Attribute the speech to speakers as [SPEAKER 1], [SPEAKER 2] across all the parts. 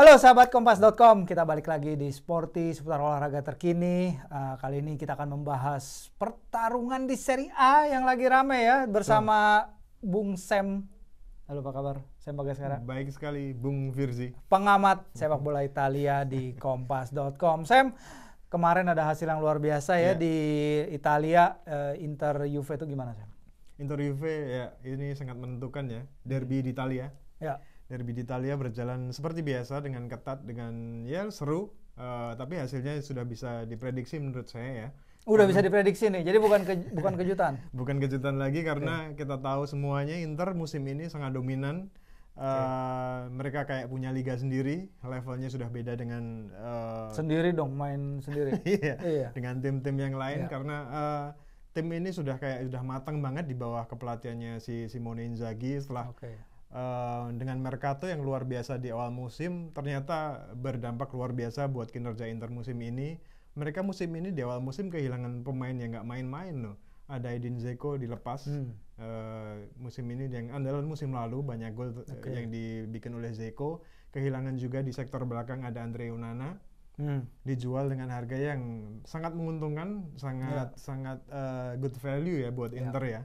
[SPEAKER 1] Halo sahabat kompas.com, kita balik lagi di Sporty seputar olahraga terkini. Uh, kali ini kita akan membahas pertarungan di Serie A yang lagi rame ya bersama Tuh. Bung Sem. Halo apa kabar? Sem bagaimana sekarang. Baik sekali Bung Firzi. Pengamat sepak bola Italia di kompas.com. Sem, kemarin ada hasil yang luar biasa ya yeah. di Italia uh, Inter Juve itu gimana Sam? Inter Juve ya ini sangat menentukan ya derby di Italia. Ya. Yeah
[SPEAKER 2] Derby Italia berjalan seperti biasa dengan ketat dengan ya seru uh, tapi hasilnya sudah bisa diprediksi menurut saya ya. Udah bisa diprediksi nih. Jadi bukan ke, bukan kejutan. bukan kejutan lagi karena okay. kita tahu semuanya Inter musim ini sangat dominan. Eh, okay. mereka kayak punya liga sendiri, levelnya sudah beda dengan uh, sendiri dong main sendiri. iya, iya. Dengan tim-tim yang lain iya. karena uh, tim ini sudah kayak sudah matang banget di bawah kepelatihannya si Simone Inzaghi setelah okay uh, dengan Mercato yang luar biasa di awal musim ternyata berdampak luar biasa buat kinerja Inter musim ini. Mereka musim ini di awal musim kehilangan pemain yang nggak main-main loh. Ada Edin Zeko dilepas hmm. uh, musim ini yang andalan musim lalu banyak gol eh, okay. yang dibikin oleh Zeko. Kehilangan juga di sektor belakang ada Andre Unana hmm. dijual dengan harga yang sangat menguntungkan, sangat yeah. sangat uh, good value ya buat ya. Inter ya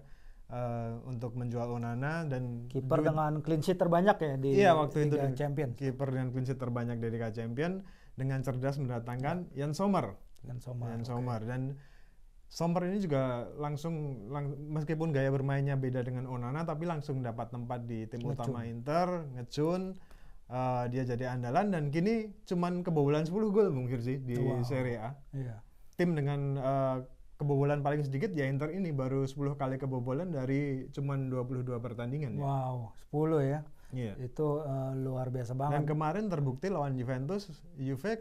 [SPEAKER 2] uh, untuk menjual Onana dan kiper dengan
[SPEAKER 1] clean sheet terbanyak ya
[SPEAKER 2] di Iya waktu Liga itu
[SPEAKER 1] Champion. Kiper dengan clean sheet
[SPEAKER 2] terbanyak dari Liga Champion dengan cerdas mendatangkan iya. Jan Sommer. Jan Sommer. Jan Sommer okay. dan Sommer ini juga langsung lang, meskipun gaya bermainnya beda dengan Onana tapi langsung dapat tempat di tim ngecun. utama Inter, ngecun uh, dia jadi andalan dan kini cuman kebobolan 10 gol mungkin sih di wow. Serie A. Iya. Tim dengan uh, kebobolan paling sedikit ya Inter ini baru 10 kali kebobolan dari cuman 22 pertandingan ya. Wow, 10
[SPEAKER 1] ya. Yeah. Itu uh, luar biasa banget. Dan
[SPEAKER 2] kemarin terbukti lawan Juventus, Juve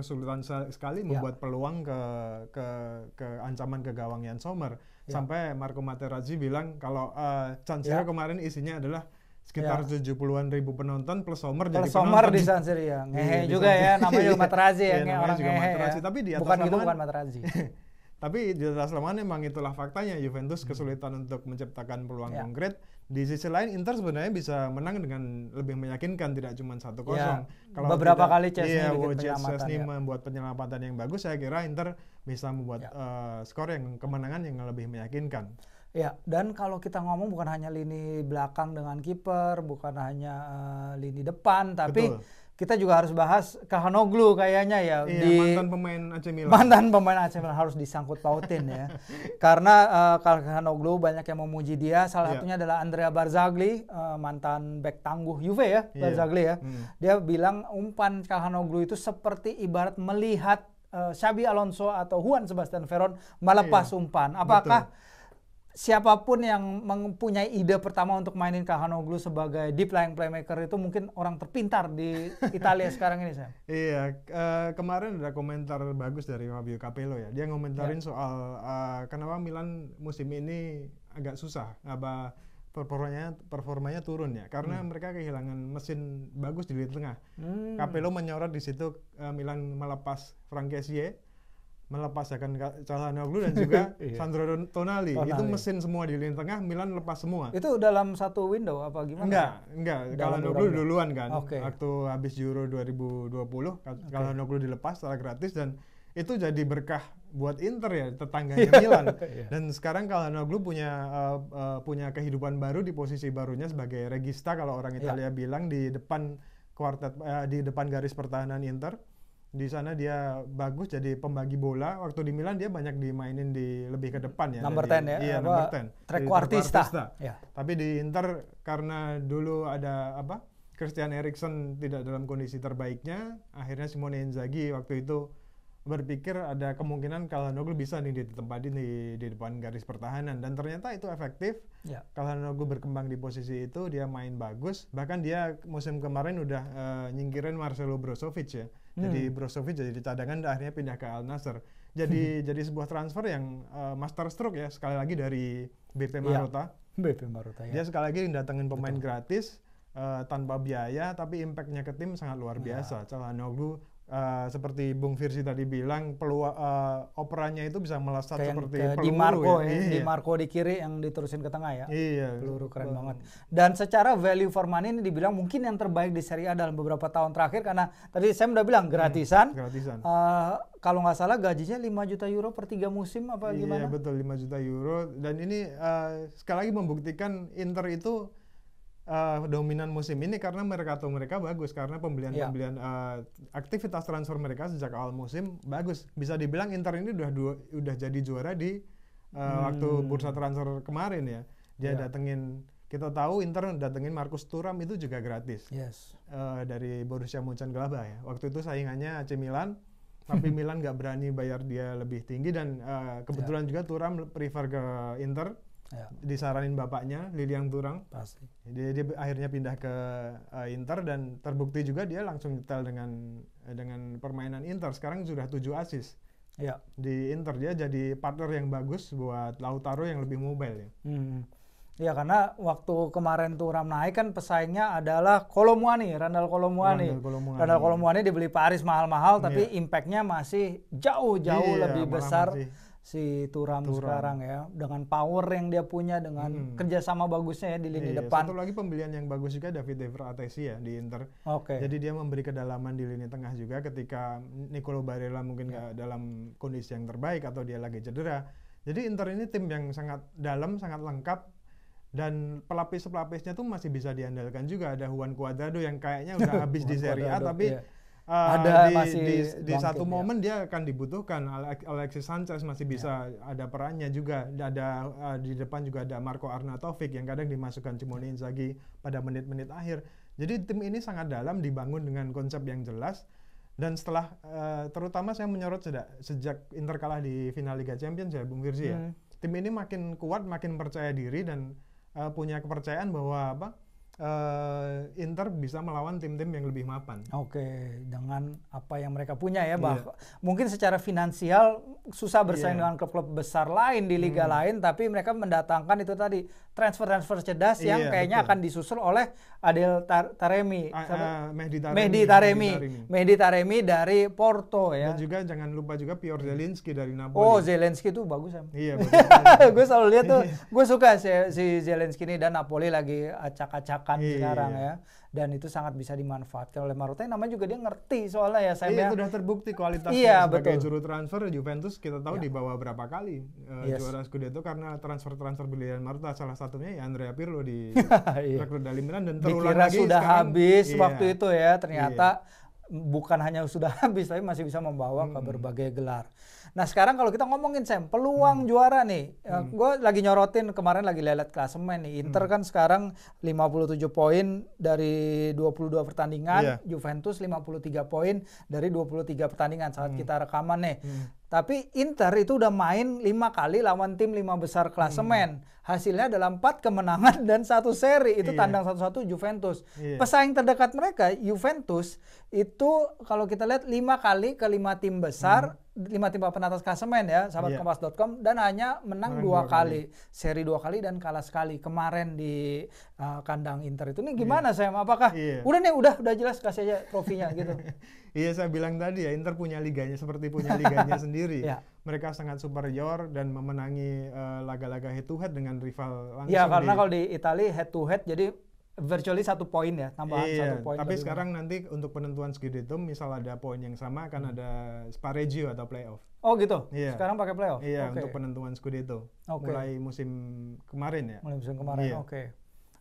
[SPEAKER 2] kesulitan sekali iya. membuat yeah. peluang ke ke ke ancaman ke gawang Jan Sommer yeah. sampai Marco Materazzi bilang kalau uh, chance yeah. kemarin isinya adalah sekitar iya. tujuh ya. an ribu penonton plus Sommer plus jadi Sommer di San Siro iya. ya. Ngehe juga ya namanya Materazzi ya, ya orang juga ya. tapi di atas bukan gitu bukan Materazzi. Tapi di atas emang memang itulah faktanya Juventus hmm. kesulitan hmm. untuk menciptakan peluang yeah. konkret. Di sisi lain Inter sebenarnya bisa menang dengan lebih meyakinkan tidak cuma satu 0 ya. Kalau beberapa tidak, kali Chesney iya, gitu Chesney ya. membuat penyelamatan yang bagus, saya kira Inter bisa membuat yeah. Ya. uh, skor yang kemenangan
[SPEAKER 1] yang lebih meyakinkan. Ya, dan kalau kita ngomong bukan hanya lini belakang dengan kiper, bukan hanya uh, lini depan, tapi Betul kita juga harus bahas Kahanoglu kayaknya ya iya, di mantan pemain AC Milan. Mantan pemain AC Milan harus disangkut pautin ya. Karena uh, eh, Kahanoglu banyak yang memuji dia, salah yeah. satunya adalah Andrea Barzagli, uh, mantan bek tangguh Juve ya, yeah. ya. Hmm. Dia bilang umpan Kahanoglu itu seperti ibarat melihat uh, Xabi Alonso atau Juan Sebastian Veron melepas yeah. umpan. Apakah Betul siapapun yang mempunyai ide pertama untuk mainin Kahanoglu sebagai deep lying playmaker itu mungkin orang terpintar di Italia sekarang ini, Sam.
[SPEAKER 2] Iya, uh, kemarin ada komentar bagus dari Fabio Capello ya. Dia ngomentarin yeah. soal uh, kenapa Milan musim ini agak susah apa performanya performanya turun ya karena hmm. mereka kehilangan mesin bagus di lini tengah. Hmm. Capello menyorot di situ uh, Milan melepas Frankesie melepas Hakan Calhanoglu dan juga iya. Sandro Tonali. Tonali. Itu mesin semua di lini tengah, Milan lepas semua. Itu dalam satu window apa gimana? Enggak, enggak. Calhanoglu duluan kan. Okay. Waktu habis Euro 2020, Calhanoglu okay. dilepas secara gratis dan itu jadi berkah buat Inter ya tetangganya Milan. Iya. Dan sekarang Calhanoglu punya uh, uh, punya kehidupan baru di posisi barunya sebagai regista kalau orang iya. Italia yeah. bilang di depan kuartet uh, di depan garis pertahanan Inter di sana dia bagus jadi pembagi bola. Waktu di Milan dia banyak dimainin di lebih ke depan ya. Number jadi, 10 ya. Iya, number 10. artista Ya. Tapi di Inter karena dulu ada apa? Christian Eriksen tidak dalam kondisi terbaiknya, akhirnya Simone Inzaghi waktu itu berpikir ada kemungkinan Kalhanoglu bisa nih ditempatin di, di depan garis pertahanan dan ternyata itu efektif. Ya. Kalhanoglu berkembang di posisi itu, dia main bagus. Bahkan dia musim kemarin udah uh, nyingkirin Marcelo Brozovic ya jadi hmm. Brozovic jadi cadangan dan akhirnya pindah ke Al Nasser. Jadi hmm. jadi sebuah transfer yang uh, stroke ya sekali lagi dari BP iya. Maruta. Ya, BP Maruta ya. Dia sekali lagi datangin pemain Betul. gratis uh, tanpa biaya tapi impactnya ke tim sangat luar iya. biasa. Ya. Calhanoglu uh, seperti Bung Firsi tadi bilang peluang uh, operanya itu bisa melesat Kayak seperti ke, peluru di Marco ya, ya. di iya.
[SPEAKER 1] Marco di kiri yang diterusin ke tengah ya iya peluru keren banget dan secara value for money ini dibilang mungkin yang terbaik di Serie A dalam beberapa tahun terakhir karena tadi saya sudah bilang gratisan hmm, gratisan uh, kalau nggak salah gajinya 5 juta euro per tiga musim
[SPEAKER 2] apa iya, gimana? Iya betul 5 juta euro dan ini uh, sekali lagi membuktikan Inter itu uh, dominan musim ini karena mereka atau mereka bagus karena pembelian-pembelian uh, aktivitas transfer mereka sejak awal musim bagus. Bisa dibilang Inter ini udah udah jadi juara di uh, hmm. waktu bursa transfer kemarin ya. Dia yeah. datengin kita tahu Inter datengin Markus Turam itu juga gratis. Yes. Uh, dari Borussia Mönchengladbach ya. Waktu itu saingannya AC Milan tapi Milan nggak berani bayar dia lebih tinggi dan uh, kebetulan yeah. juga Turam prefer ke Inter ya. disaranin bapaknya Liliang Turang pasti dia, dia akhirnya pindah ke uh, Inter dan terbukti juga dia langsung detail dengan eh, dengan permainan Inter sekarang sudah tujuh asis ya di Inter dia jadi partner yang bagus buat Lautaro yang lebih mobile ya hmm.
[SPEAKER 1] Ya karena waktu kemarin Turam naik kan pesaingnya adalah Kolomwani, Randall Kolomwani. Randall Kolomwani, dibeli Paris mahal-mahal tapi ya. impactnya masih jauh-jauh ya, lebih besar masih si Turam, Turam sekarang ya dengan power yang dia punya dengan hmm. kerjasama bagusnya ya di lini iya, iya. depan. Satu lagi pembelian yang
[SPEAKER 2] bagus juga David De Atesi ya di Inter. Oke. Okay. Jadi dia memberi kedalaman di lini tengah juga ketika Nicolo Barella mungkin ya. nggak yeah. dalam kondisi yang terbaik atau dia lagi cedera. Jadi Inter ini tim yang sangat dalam, sangat lengkap dan pelapis-pelapisnya tuh masih bisa diandalkan juga ada Juan Cuadrado yang kayaknya udah habis di Serie A tapi yeah uh, ada di, masih di, di satu ya. momen ya. dia akan dibutuhkan Alexis Sanchez masih bisa ya. ada perannya juga ada uh, di depan juga ada Marco Arnautovic yang kadang dimasukkan Simone Inzaghi pada menit-menit akhir jadi tim ini sangat dalam dibangun dengan konsep yang jelas dan setelah uh, terutama saya menyorot sejak, sejak Inter kalah di final Liga Champions ya Bung Virzi ya. hmm. ya tim ini makin kuat makin percaya diri dan uh, punya kepercayaan bahwa apa
[SPEAKER 1] uh, Inter bisa melawan tim-tim yang lebih mapan. Oke, okay. dengan apa yang mereka punya ya, iya. bah. Yeah. Mungkin secara finansial susah bersaing yeah. dengan klub-klub besar lain di liga hmm. lain, tapi mereka mendatangkan itu tadi transfer-transfer cerdas yeah, yang iya, kayaknya betul. akan disusul oleh Adel Tar Taremi, uh, uh, Mehdi Taremi, Mehdi Taremi, Mehdi Taremi dari Porto ya. Dan juga jangan lupa juga Pior hmm. Zelinski dari Napoli. Oh, Zelinski itu bagus ya. Iya, bagus. gue selalu lihat tuh, iya. gue suka si, si Zelinski ini dan Napoli lagi acak-acak rasakan iya, iya. sekarang iya. ya dan itu sangat bisa dimanfaatkan oleh Marotta namanya juga dia ngerti soalnya ya saya iya, ya. sudah terbukti kualitasnya iya, sebagai betul.
[SPEAKER 2] juru transfer Juventus kita tahu iya. di bawah berapa kali uh, yes. juara Scudetto karena transfer-transfer pilihan Marotta salah satunya ya Andrea Pirlo di rekrut dari Milan dan terulang Dikira lagi sudah sekarang, habis iya. waktu itu ya ternyata
[SPEAKER 1] iya. bukan hanya sudah habis tapi masih bisa membawa hmm. ke berbagai gelar Nah sekarang kalau kita ngomongin Sam, peluang hmm. juara nih, eh, hmm. Uh, gue lagi nyorotin kemarin lagi lelet klasemen nih. Inter hmm. kan sekarang 57 poin dari 22 pertandingan, yeah. Juventus 53 poin dari 23 pertandingan saat hmm. kita rekaman nih. Hmm. Tapi Inter itu udah main lima kali lawan tim lima besar klasemen. Hmm. Hasilnya adalah empat kemenangan dan satu seri. Itu yeah. tandang satu-satu Juventus. Yeah. Pesaing terdekat mereka, Juventus, itu kalau kita lihat lima kali ke lima tim besar, hmm lima tim papan atas klasemen ya sahabat yeah. kompas.com dan hanya menang, dua, dua kali. kali seri dua kali dan kalah sekali kemarin di uh, kandang Inter itu nih iya. gimana yeah. saya apakah yeah. udah nih udah udah jelas kasih aja trofinya gitu
[SPEAKER 2] iya yeah, saya bilang tadi ya Inter punya liganya seperti punya liganya sendiri yeah. mereka sangat superior dan memenangi uh, laga-laga head to head dengan rival langsung ya yeah, karena di... kalau
[SPEAKER 1] di Italia head to head jadi virtually
[SPEAKER 2] satu poin ya tambahan iya, satu poin tapi sekarang mana. nanti untuk penentuan itu misal ada poin yang sama akan hmm. ada sparegio atau playoff oh gitu iya. sekarang pakai playoff iya okay. untuk penentuan itu okay. mulai musim
[SPEAKER 1] kemarin ya mulai musim kemarin iya. oke okay.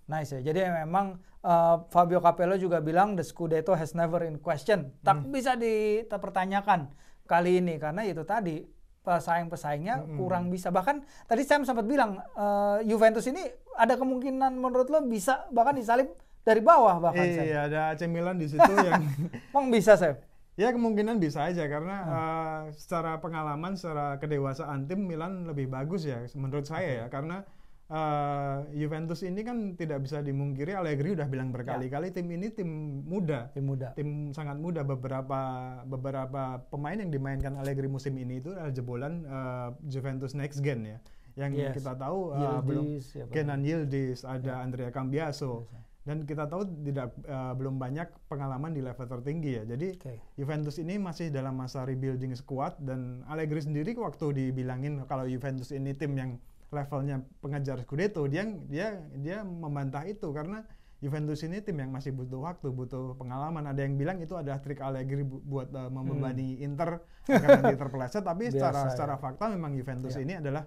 [SPEAKER 1] nice ya jadi memang uh, eh, Fabio Capello juga bilang the scudetto has never in question tak hmm. bisa dipertanyakan kali ini karena itu tadi pesaing-pesaingnya -hmm. kurang bisa bahkan tadi saya sempat bilang uh, Juventus ini ada kemungkinan menurut lo bisa bahkan disalip dari bawah bahkan Iya,
[SPEAKER 2] ada AC Milan di situ yang Emang bisa, saya. Ya kemungkinan bisa aja karena hmm. uh, secara pengalaman, secara kedewasaan tim Milan lebih bagus ya menurut saya ya karena uh, Juventus ini kan tidak bisa dimungkiri Allegri udah bilang ya. berkali-kali ya. tim ini tim muda, tim muda. Tim sangat muda beberapa beberapa pemain yang dimainkan Allegri musim ini itu adalah jebolan uh, Juventus next gen ya yang yes. kita tahu eh, Yildiz, uh, belum ya, Kenan Yildiz, ada ya. Andrea Cambiaso. Dan kita tahu tidak uh, belum banyak pengalaman di level tertinggi ya. Jadi okay. Juventus ini masih dalam masa rebuilding squad dan Allegri sendiri waktu dibilangin kalau Juventus ini tim yang levelnya pengejar Scudetto, dia dia dia membantah itu karena Juventus ini tim yang masih butuh waktu, butuh pengalaman. Ada yang bilang itu adalah trik Allegri buat uh, membebani hmm. Inter agar nanti terpeleset, tapi secara ya. secara fakta memang Juventus ya. ini adalah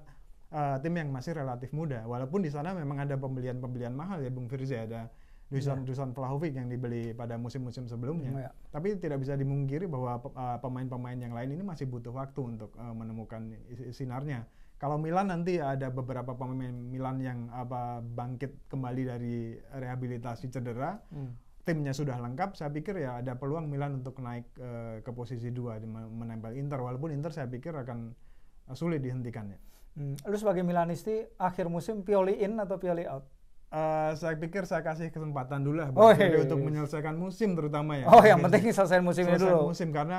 [SPEAKER 2] uh, tim yang masih relatif muda. Walaupun di sana memang ada pembelian-pembelian mahal ya Bung Firza ada Dusan yeah. Dusan Vlahovic yang dibeli pada musim-musim sebelumnya. Yeah. Tapi tidak bisa dimungkiri bahwa pemain eh, pemain-pemain yang lain ini masih butuh waktu untuk uh, menemukan sinarnya. Kalau Milan nanti ada beberapa pemain Milan yang apa bangkit kembali dari rehabilitasi cedera, hmm timnya sudah lengkap, saya pikir ya ada peluang Milan untuk naik uh, ke posisi dua menempel Inter. Walaupun Inter saya pikir akan Ah, sulit dihentikannya. Hmm. Lu sebagai Milanisti akhir musim Pioli in atau Pioli out? Uh, saya pikir saya kasih kesempatan dulu lah oh, hey. Iya, untuk iya. menyelesaikan musim terutama ya. Oh, yang penting selesai musim selesai dulu. musim karena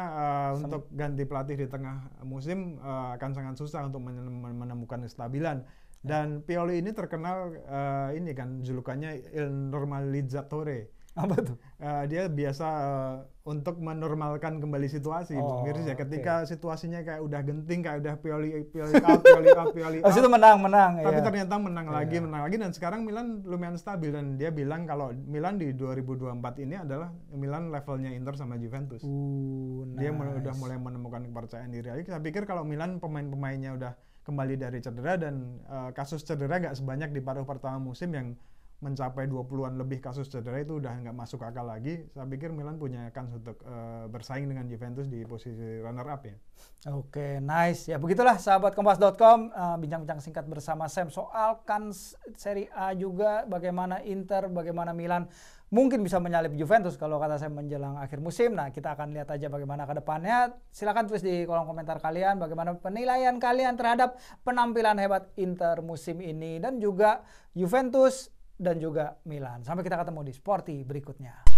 [SPEAKER 2] uh, Sem untuk ganti pelatih di tengah musim uh, akan sangat susah untuk menemukan kestabilan. Dan Pioli ini terkenal uh, ini kan julukannya Il Normalizzatore apa tuh? Uh, dia biasa uh, untuk menormalkan kembali situasi, oh, Bung ya. Ketika okay. situasinya kayak udah genting, kayak udah pioli pioli up, pioli up, pioli up. itu menang, menang. Tapi ya. ternyata menang yeah. lagi, menang lagi dan sekarang Milan lumayan stabil dan dia bilang kalau Milan di 2024 ini adalah Milan levelnya Inter sama Juventus. Uh, nice. Dia udah mulai menemukan kepercayaan diri. Jadi saya pikir kalau Milan pemain-pemainnya udah kembali dari cedera dan uh, kasus cedera nggak sebanyak di paruh pertama musim yang mencapai 20-an lebih kasus cedera itu udah nggak masuk akal lagi. Saya pikir Milan punya kans untuk uh, bersaing dengan Juventus di posisi
[SPEAKER 1] runner up ya. Oke, okay, nice. Ya begitulah sahabat kompas.com uh, eh, bincang-bincang singkat bersama Sam soal kans Serie A juga bagaimana Inter, bagaimana Milan mungkin bisa menyalip Juventus kalau kata saya menjelang akhir musim. Nah, kita akan lihat aja bagaimana ke depannya. Silahkan tulis di kolom komentar kalian bagaimana penilaian kalian terhadap penampilan hebat Inter musim ini dan juga Juventus dan juga Milan. Sampai kita ketemu di Sporty berikutnya.